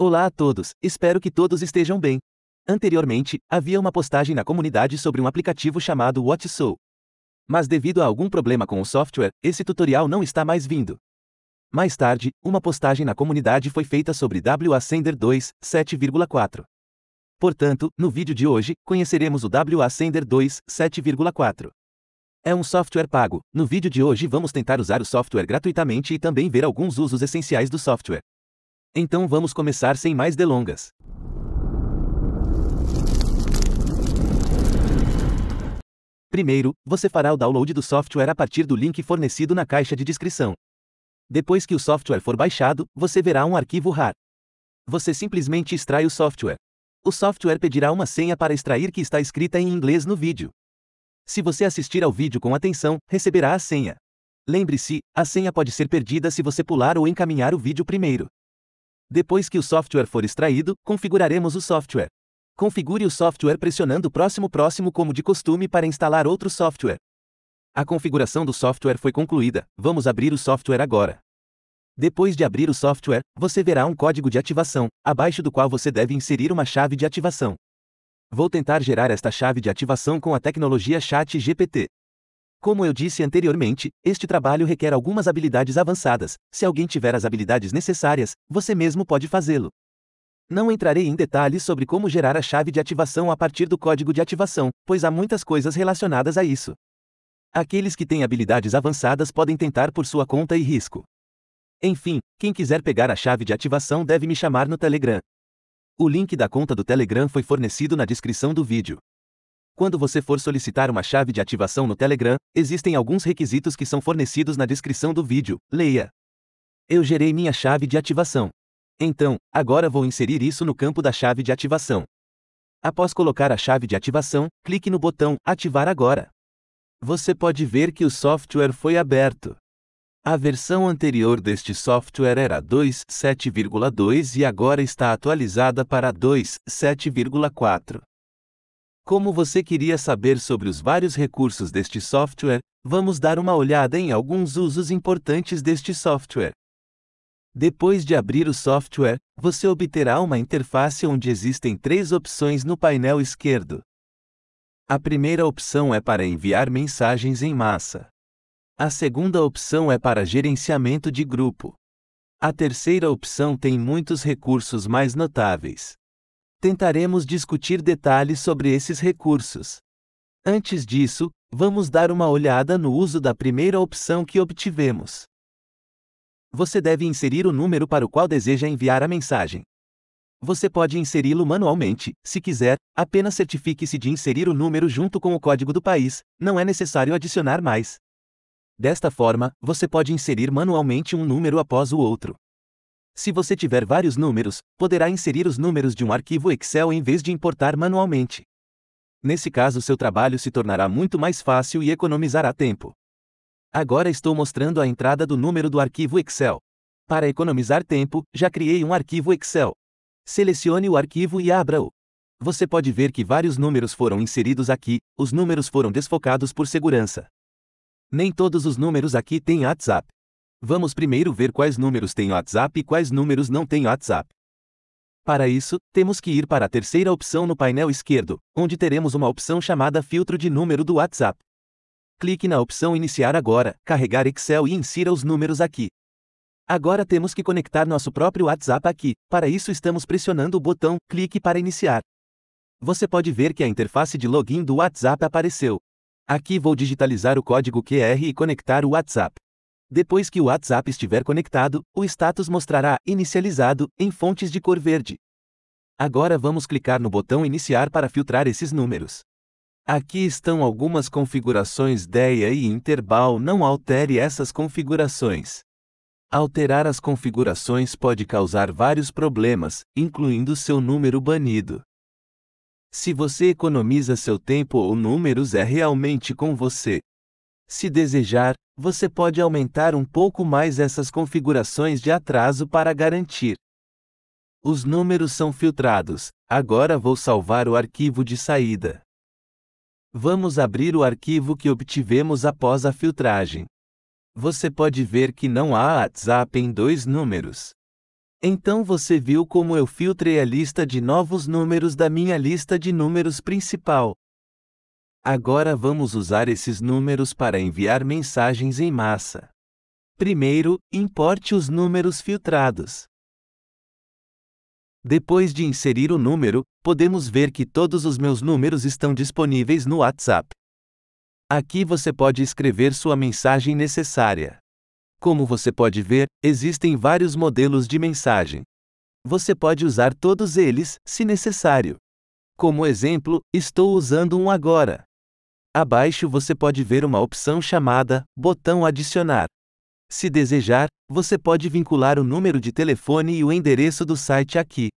Olá a todos, espero que todos estejam bem. Anteriormente, havia uma postagem na comunidade sobre um aplicativo chamado WhatSoul. Mas devido a algum problema com o software, esse tutorial não está mais vindo. Mais tarde, uma postagem na comunidade foi feita sobre WAscender 2, 7,4. Portanto, no vídeo de hoje, conheceremos o WAscender 2, 7,4. É um software pago. No vídeo de hoje vamos tentar usar o software gratuitamente e também ver alguns usos essenciais do software. Então vamos começar sem mais delongas. Primeiro, você fará o download do software a partir do link fornecido na caixa de descrição. Depois que o software for baixado, você verá um arquivo RAR. Você simplesmente extrai o software. O software pedirá uma senha para extrair que está escrita em inglês no vídeo. Se você assistir ao vídeo com atenção, receberá a senha. Lembre-se, a senha pode ser perdida se você pular ou encaminhar o vídeo primeiro. Depois que o software for extraído, configuraremos o software. Configure o software pressionando o próximo próximo como de costume para instalar outro software. A configuração do software foi concluída. Vamos abrir o software agora. Depois de abrir o software, você verá um código de ativação, abaixo do qual você deve inserir uma chave de ativação. Vou tentar gerar esta chave de ativação com a tecnologia ChatGPT. Como eu disse anteriormente, este trabalho requer algumas habilidades avançadas. Se alguém tiver as habilidades necessárias, você mesmo pode fazê-lo. Não entrarei em detalhes sobre como gerar a chave de ativação a partir do código de ativação, pois há muitas coisas relacionadas a isso. Aqueles que têm habilidades avançadas podem tentar por sua conta e risco. Enfim, quem quiser pegar a chave de ativação deve me chamar no Telegram. O link da conta do Telegram foi fornecido na descrição do vídeo. Quando você for solicitar uma chave de ativação no Telegram, existem alguns requisitos que são fornecidos na descrição do vídeo. Leia. Eu gerei minha chave de ativação. Então, agora vou inserir isso no campo da chave de ativação. Após colocar a chave de ativação, clique no botão Ativar agora. Você pode ver que o software foi aberto. A versão anterior deste software era 2.7.2 e agora está atualizada para 2.7.4. Como você queria saber sobre os vários recursos deste software, vamos dar uma olhada em alguns usos importantes deste software. Depois de abrir o software, você obterá uma interface onde existem três opções no painel esquerdo. A primeira opção é para enviar mensagens em massa. A segunda opção é para gerenciamento de grupo. A terceira opção tem muitos recursos mais notáveis tentaremos discutir detalhes sobre esses recursos. Antes disso, vamos dar uma olhada no uso da primeira opção que obtivemos. Você deve inserir o número para o qual deseja enviar a mensagem. Você pode inseri-lo manualmente, se quiser, apenas certifique-se de inserir o número junto com o código do país, não é necessário adicionar mais. Desta forma, você pode inserir manualmente um número após o outro. Se você tiver vários números, poderá inserir os números de um arquivo Excel em vez de importar manualmente. Nesse caso, seu trabalho se tornará muito mais fácil e economizará tempo. Agora estou mostrando a entrada do número do arquivo Excel. Para economizar tempo, já criei um arquivo Excel. Selecione o arquivo e abra-o. Você pode ver que vários números foram inseridos aqui, os números foram desfocados por segurança. Nem todos os números aqui têm WhatsApp. Vamos primeiro ver quais números têm WhatsApp e quais números não têm WhatsApp. Para isso, temos que ir para a terceira opção no painel esquerdo, onde teremos uma opção chamada Filtro de número do WhatsApp. Clique na opção Iniciar agora, carregar Excel e insira os números aqui. Agora temos que conectar nosso próprio WhatsApp aqui. Para isso estamos pressionando o botão Clique para iniciar. Você pode ver que a interface de login do WhatsApp apareceu. Aqui vou digitalizar o código QR e conectar o WhatsApp. Depois que o WhatsApp estiver conectado, o status mostrará inicializado em fontes de cor verde. Agora vamos clicar no botão Iniciar para filtrar esses números. Aqui estão algumas configurações DEA e Interbal, não altere essas configurações. Alterar as configurações pode causar vários problemas, incluindo seu número banido. Se você economiza seu tempo ou números é realmente com você. Se desejar, você pode aumentar um pouco mais essas configurações de atraso para garantir. Os números são filtrados. Agora vou salvar o arquivo de saída. Vamos abrir o arquivo que obtivemos após a filtragem. Você pode ver que não há WhatsApp em dois números. Então você viu como eu filtrei a lista de novos números da minha lista de números principal. Agora vamos usar esses números para enviar mensagens em massa. Primeiro, importe os números filtrados. Depois de inserir o número, podemos ver que todos os meus números estão disponíveis no WhatsApp. Aqui você pode escrever sua mensagem necessária. Como você pode ver, existem vários modelos de mensagem. Você pode usar todos eles, se necessário. Como exemplo, estou usando um agora. Abaixo você pode ver uma opção chamada Botão Adicionar. Se desejar, você pode vincular o número de telefone e o endereço do site aqui.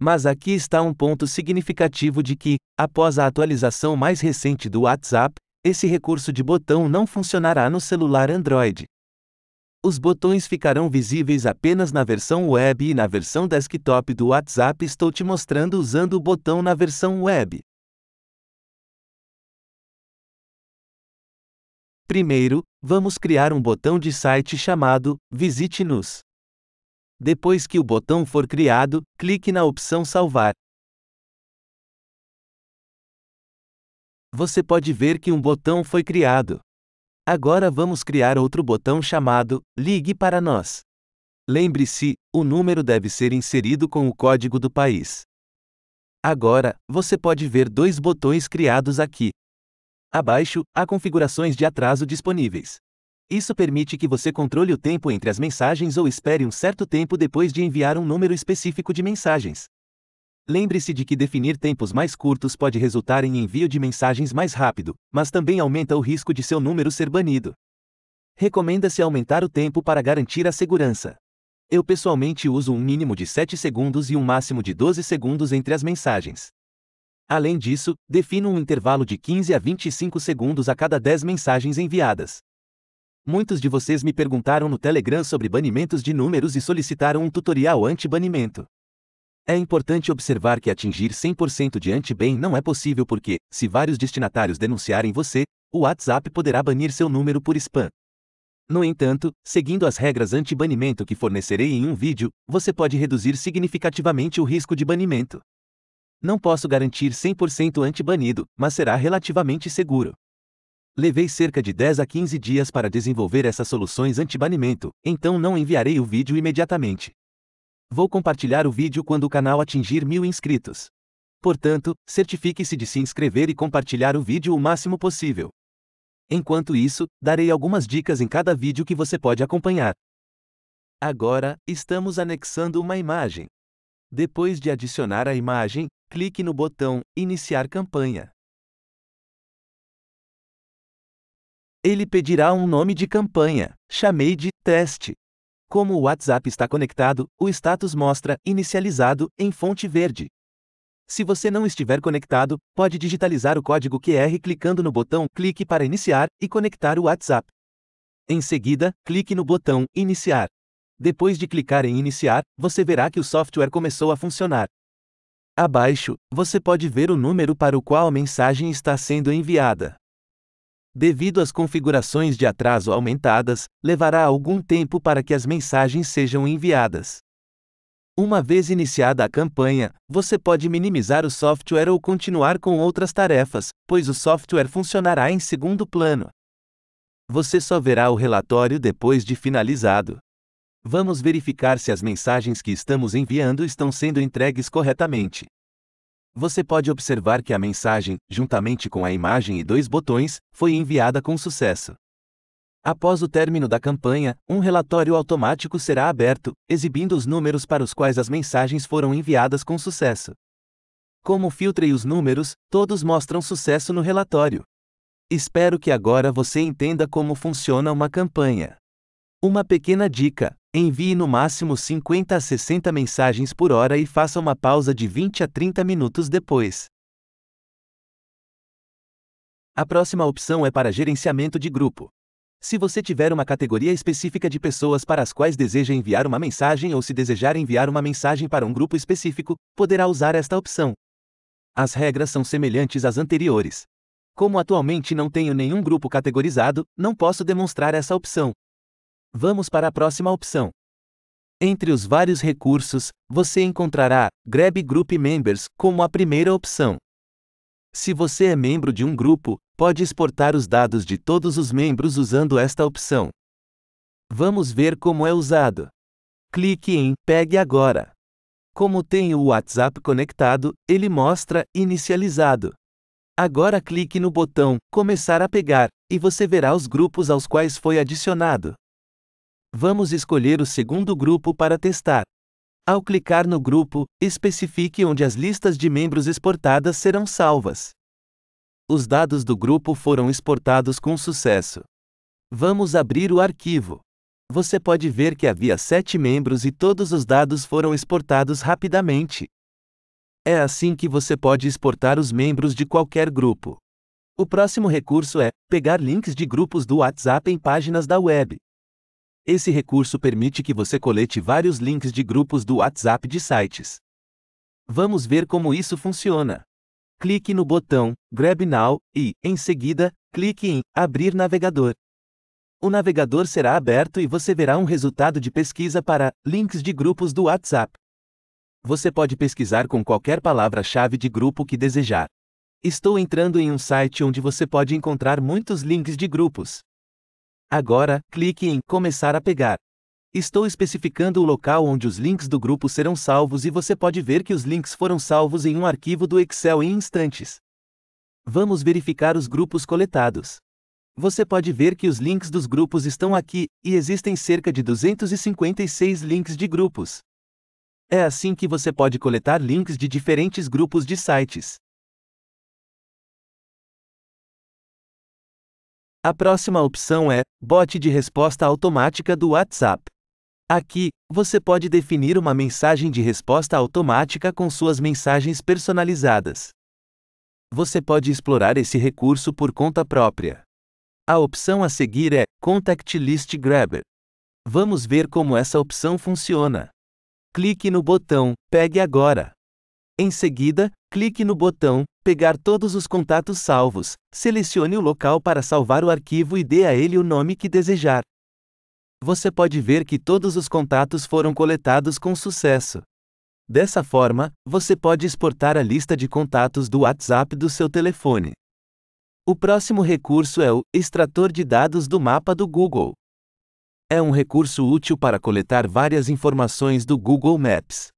Mas aqui está um ponto significativo de que, após a atualização mais recente do WhatsApp, esse recurso de botão não funcionará no celular Android. Os botões ficarão visíveis apenas na versão web e na versão desktop do WhatsApp estou te mostrando usando o botão na versão web. Primeiro, vamos criar um botão de site chamado Visite-nos. Depois que o botão for criado, clique na opção Salvar. Você pode ver que um botão foi criado. Agora vamos criar outro botão chamado Ligue para nós. Lembre-se, o número deve ser inserido com o código do país. Agora, você pode ver dois botões criados aqui. Abaixo, há configurações de atraso disponíveis. Isso permite que você controle o tempo entre as mensagens ou espere um certo tempo depois de enviar um número específico de mensagens. Lembre-se de que definir tempos mais curtos pode resultar em envio de mensagens mais rápido, mas também aumenta o risco de seu número ser banido. Recomenda-se aumentar o tempo para garantir a segurança. Eu pessoalmente uso um mínimo de 7 segundos e um máximo de 12 segundos entre as mensagens. Além disso, defino um intervalo de 15 a 25 segundos a cada 10 mensagens enviadas. Muitos de vocês me perguntaram no Telegram sobre banimentos de números e solicitaram um tutorial anti-banimento. É importante observar que atingir 100% de anti-ban não é possível porque, se vários destinatários denunciarem você, o WhatsApp poderá banir seu número por spam. No entanto, seguindo as regras anti-banimento que fornecerei em um vídeo, você pode reduzir significativamente o risco de banimento. Não posso garantir 100% anti-banido, mas será relativamente seguro. Levei cerca de 10 a 15 dias para desenvolver essas soluções anti-banimento, então não enviarei o vídeo imediatamente. Vou compartilhar o vídeo quando o canal atingir mil inscritos. Portanto, certifique-se de se inscrever e compartilhar o vídeo o máximo possível. Enquanto isso, darei algumas dicas em cada vídeo que você pode acompanhar. Agora, estamos anexando uma imagem. Depois de adicionar a imagem, Clique no botão Iniciar campanha. Ele pedirá um nome de campanha. Chamei de teste. Como o WhatsApp está conectado, o status mostra inicializado em fonte verde. Se você não estiver conectado, pode digitalizar o código QR clicando no botão Clique para iniciar e conectar o WhatsApp. Em seguida, clique no botão Iniciar. Depois de clicar em Iniciar, você verá que o software começou a funcionar. Abaixo, você pode ver o número para o qual a mensagem está sendo enviada. Devido às configurações de atraso aumentadas, levará algum tempo para que as mensagens sejam enviadas. Uma vez iniciada a campanha, você pode minimizar o software ou continuar com outras tarefas, pois o software funcionará em segundo plano. Você só verá o relatório depois de finalizado. Vamos verificar se as mensagens que estamos enviando estão sendo entregues corretamente. Você pode observar que a mensagem, juntamente com a imagem e dois botões, foi enviada com sucesso. Após o término da campanha, um relatório automático será aberto, exibindo os números para os quais as mensagens foram enviadas com sucesso. Como filtrei os números, todos mostram sucesso no relatório. Espero que agora você entenda como funciona uma campanha. Uma pequena dica: Envie no máximo 50 a 60 mensagens por hora e faça uma pausa de 20 a 30 minutos depois. A próxima opção é para gerenciamento de grupo. Se você tiver uma categoria específica de pessoas para as quais deseja enviar uma mensagem ou se desejar enviar uma mensagem para um grupo específico, poderá usar esta opção. As regras são semelhantes às anteriores. Como atualmente não tenho nenhum grupo categorizado, não posso demonstrar essa opção, Vamos para a próxima opção. Entre os vários recursos, você encontrará Grab Group Members como a primeira opção. Se você é membro de um grupo, pode exportar os dados de todos os membros usando esta opção. Vamos ver como é usado. Clique em Pegue agora. Como tem o WhatsApp conectado, ele mostra Inicializado. Agora clique no botão Começar a pegar e você verá os grupos aos quais foi adicionado. Vamos escolher o segundo grupo para testar. Ao clicar no grupo, especifique onde as listas de membros exportadas serão salvas. Os dados do grupo foram exportados com sucesso. Vamos abrir o arquivo. Você pode ver que havia sete membros e todos os dados foram exportados rapidamente. É assim que você pode exportar os membros de qualquer grupo. O próximo recurso é pegar links de grupos do WhatsApp em páginas da web. Esse recurso permite que você colete vários links de grupos do WhatsApp de sites. Vamos ver como isso funciona. Clique no botão Grab Now e, em seguida, clique em Abrir navegador. O navegador será aberto e você verá um resultado de pesquisa para links de grupos do WhatsApp. Você pode pesquisar com qualquer palavra-chave de grupo que desejar. Estou entrando em um site onde você pode encontrar muitos links de grupos. Agora, clique em Começar a pegar. Estou especificando o local onde os links do grupo serão salvos e você pode ver que os links foram salvos em um arquivo do Excel em instantes. Vamos verificar os grupos coletados. Você pode ver que os links dos grupos estão aqui, e existem cerca de 256 links de grupos. É assim que você pode coletar links de diferentes grupos de sites. A próxima opção é Bot de resposta automática do WhatsApp. Aqui, você pode definir uma mensagem de resposta automática com suas mensagens personalizadas. Você pode explorar esse recurso por conta própria. A opção a seguir é Contact List Grabber. Vamos ver como essa opção funciona. Clique no botão Pegue agora. Em seguida, clique no botão Pegar todos os contatos salvos. Selecione o local para salvar o arquivo e dê a ele o nome que desejar. Você pode ver que todos os contatos foram coletados com sucesso. Dessa forma, você pode exportar a lista de contatos do WhatsApp do seu telefone. O próximo recurso é o extrator de dados do mapa do Google. É um recurso útil para coletar várias informações do Google Maps.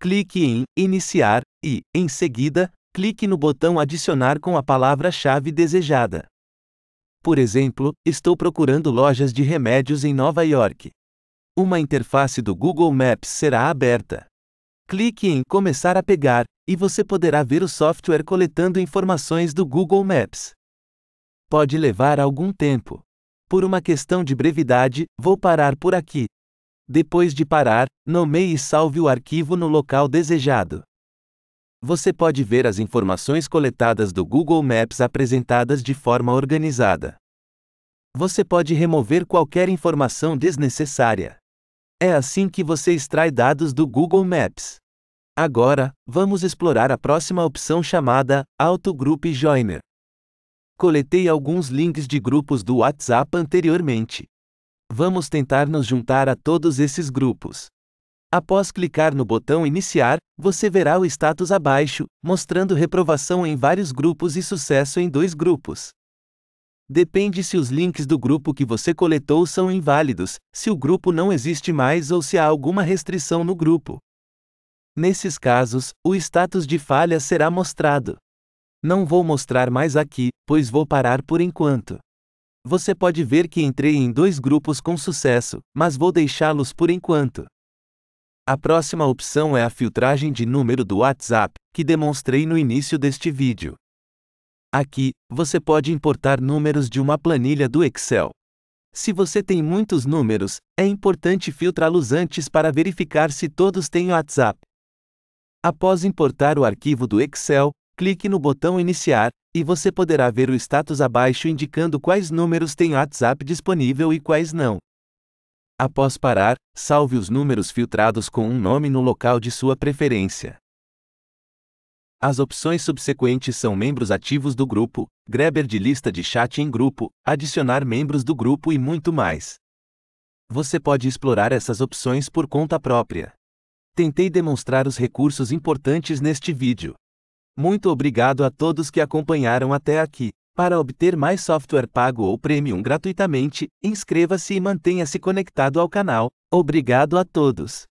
Clique em Iniciar e, em seguida, clique no botão Adicionar com a palavra-chave desejada. Por exemplo, estou procurando lojas de remédios em Nova York. Uma interface do Google Maps será aberta. Clique em Começar a pegar e você poderá ver o software coletando informações do Google Maps. Pode levar algum tempo. Por uma questão de brevidade, vou parar por aqui. Depois de parar, nomeie e salve o arquivo no local desejado. Você pode ver as informações coletadas do Google Maps apresentadas de forma organizada. Você pode remover qualquer informação desnecessária. É assim que você extrai dados do Google Maps. Agora, vamos explorar a próxima opção chamada Auto Group Joiner. Coletei alguns links de grupos do WhatsApp anteriormente. Vamos tentar nos juntar a todos esses grupos. Após clicar no botão Iniciar, você verá o status abaixo, mostrando reprovação em vários grupos e sucesso em dois grupos. Depende se os links do grupo que você coletou são inválidos, se o grupo não existe mais ou se há alguma restrição no grupo. Nesses casos, o status de falha será mostrado. Não vou mostrar mais aqui, pois vou parar por enquanto. Você pode ver que entrei em dois grupos com sucesso, mas vou deixá-los por enquanto. A próxima opção é a filtragem de número do WhatsApp, que demonstrei no início deste vídeo. Aqui, você pode importar números de uma planilha do Excel. Se você tem muitos números, é importante filtrá-los antes para verificar se todos têm WhatsApp. Após importar o arquivo do Excel, clique no botão Iniciar e você poderá ver o status abaixo indicando quais números têm WhatsApp disponível e quais não. Após parar, salve os números filtrados com um nome no local de sua preferência. As opções subsequentes são membros ativos do grupo, Greber de lista de chat em grupo, adicionar membros do grupo e muito mais. Você pode explorar essas opções por conta própria. Tentei demonstrar os recursos importantes neste vídeo. Muito obrigado a todos que acompanharam até aqui. Para obter mais software pago ou premium gratuitamente, inscreva-se e mantenha-se conectado ao canal. Obrigado a todos.